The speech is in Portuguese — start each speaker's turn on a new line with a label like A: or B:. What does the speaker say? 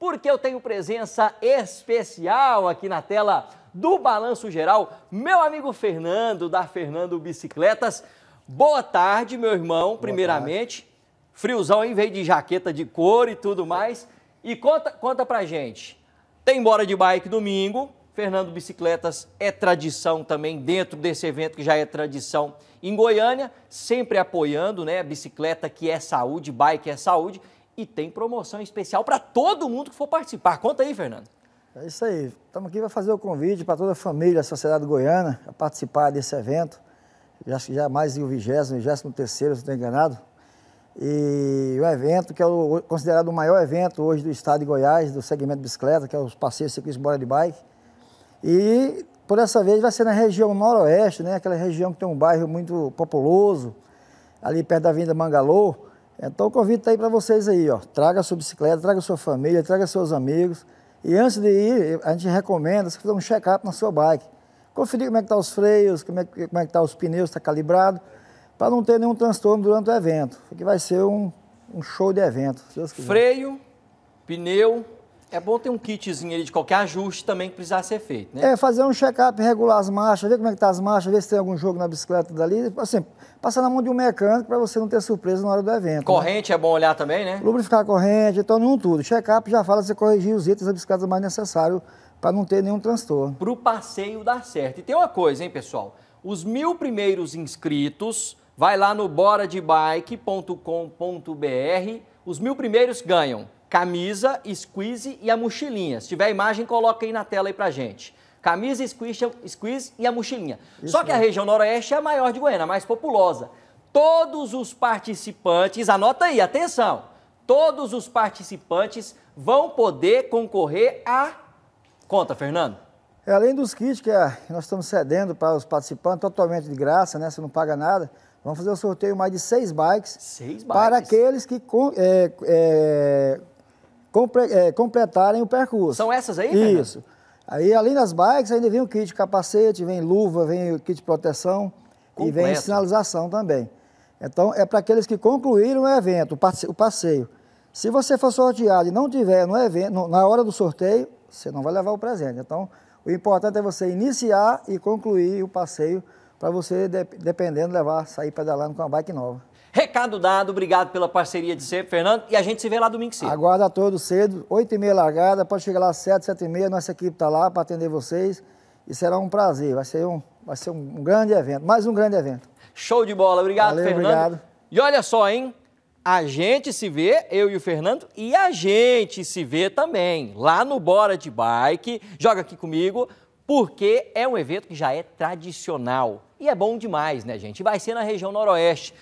A: porque eu tenho presença especial aqui na tela do Balanço Geral, meu amigo Fernando, da Fernando Bicicletas. Boa tarde, meu irmão, primeiramente. Friozão em vez de jaqueta de couro e tudo mais. E conta, conta pra gente. Tem bora de bike domingo. Fernando Bicicletas é tradição também dentro desse evento que já é tradição em Goiânia, sempre apoiando, né? Bicicleta que é saúde, bike é saúde e tem promoção especial para todo mundo que for participar. Conta aí, Fernando.
B: É isso aí. Estamos aqui para fazer o convite para toda a família, a Sociedade Goiana, a participar desse evento. Já, já mais em o vigésimo 23 terceiro, se não estou enganado. E o evento, que é o, considerado o maior evento hoje do estado de Goiás, do segmento de bicicleta, que é os passeios ciclistas bora de bike. E por essa vez vai ser na região noroeste, né? aquela região que tem um bairro muito populoso, ali perto da vinda Mangalô. Então o convite está aí para vocês aí, ó. Traga sua bicicleta, traga sua família, traga seus amigos. E antes de ir, a gente recomenda você fazer um check-up na sua bike. Conferir como é que estão tá os freios, como é, que, como é que estão tá os pneus, está calibrado, para não ter nenhum transtorno durante o evento. Que vai ser um, um show de evento,
A: Freio, pneu, é bom ter um kitzinho ali de qualquer ajuste também que precisar ser feito, né? É, fazer
B: um check-up, regular as marchas, ver como é que tá as marchas, ver se tem algum jogo na bicicleta dali, assim, passar na mão de um mecânico para você não ter surpresa na hora do evento. Né? Corrente
A: né? é bom olhar também, né?
B: Lubrificar a corrente, então não tudo. Check-up já fala você corrigir os itens da bicicleta mais necessário para não ter nenhum transtorno. Para
A: o passeio dar certo. E tem uma coisa, hein, pessoal? Os mil primeiros inscritos, vai lá no boradebike.com.br, os mil primeiros ganham camisa, squeeze e a mochilinha. Se tiver imagem, coloca aí na tela aí pra gente. Camisa, squeeze, squeeze e a mochilinha. Isso Só que a região noroeste é a maior de Goiânia, a mais populosa. Todos os participantes, anota aí, atenção, todos os participantes vão poder concorrer a... Conta, Fernando.
B: É, além dos kits que, é, que nós estamos cedendo para os participantes, totalmente de graça, né? Você não paga nada. Vamos fazer o um sorteio mais de seis bikes. Seis bikes? Para aqueles que é, é, compre, é, eh, completarem o percurso. São essas aí, Fernando? Isso. Aí, além das bikes, ainda vem o kit de capacete, vem luva, vem o kit de proteção Completo. e vem sinalização também. Então, é para aqueles que concluíram o evento, o passeio. Se você for sorteado e não tiver no evento, na hora do sorteio, você não vai levar o presente. Então, o importante é você iniciar e concluir o passeio para você, dependendo, levar, sair pedalando com a bike nova.
A: Recado dado, obrigado pela parceria de sempre, Fernando, e a gente se vê lá domingo cedo.
B: Aguarda todos cedo, 8h30 largada, pode chegar lá às 7, 7h30, nossa equipe está lá para atender vocês e será um prazer, vai ser um, vai ser um grande evento, mais um grande evento.
A: Show de bola, obrigado, Valeu, Fernando. Obrigado. E olha só, hein? A gente se vê, eu e o Fernando, e a gente se vê também lá no Bora de Bike. Joga aqui comigo, porque é um evento que já é tradicional. E é bom demais, né, gente? Vai ser na região Noroeste.